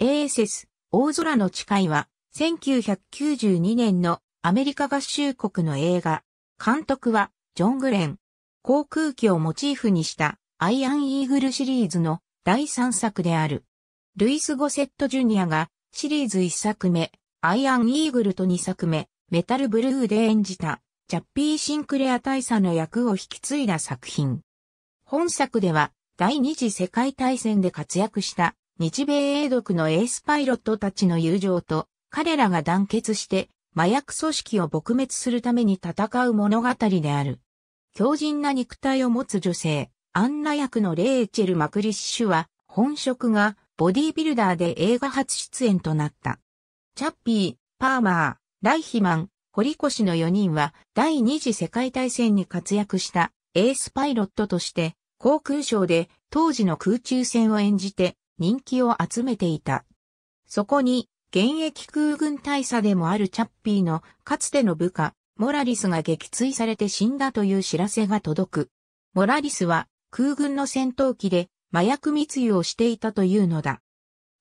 ASS、大空の誓いは、1992年のアメリカ合衆国の映画。監督は、ジョン・グレン。航空機をモチーフにした、アイアン・イーグルシリーズの第3作である。ルイス・ゴセット・ジュニアが、シリーズ1作目、アイアン・イーグルと2作目、メタル・ブルーで演じた、チャッピー・シンクレア大佐の役を引き継いだ作品。本作では、第二次世界大戦で活躍した日米英独のエースパイロットたちの友情と、彼らが団結して、麻薬組織を撲滅するために戦う物語である。強靭な肉体を持つ女性、アンナ役のレーチェル・マクリッシュは、本職がボディビルダーで映画初出演となった。チャッピー、パーマー、ライヒマン、堀越の4人は第二次世界大戦に活躍したエースパイロットとして、航空ショーで当時の空中戦を演じて人気を集めていた。そこに、現役空軍大佐でもあるチャッピーのかつての部下、モラリスが撃墜されて死んだという知らせが届く。モラリスは空軍の戦闘機で麻薬密輸をしていたというのだ。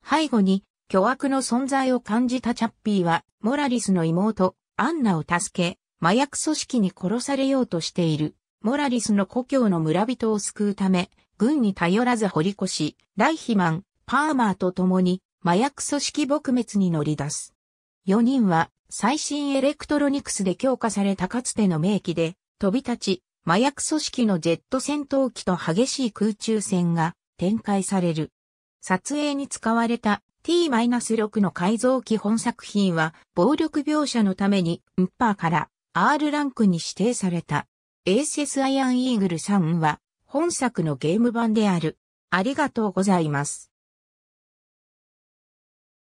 背後に巨悪の存在を感じたチャッピーはモラリスの妹、アンナを助け、麻薬組織に殺されようとしている、モラリスの故郷の村人を救うため、軍に頼らず堀越、ライヒマン、パーマーと共に麻薬組織撲滅に乗り出す。4人は最新エレクトロニクスで強化されたかつての名機で飛び立ち、麻薬組織のジェット戦闘機と激しい空中戦が展開される。撮影に使われた T-6 の改造基本作品は暴力描写のためにウッパーから R ランクに指定された。ASS アイアンイーグル3は本作のゲーム版である。ありがとうございます。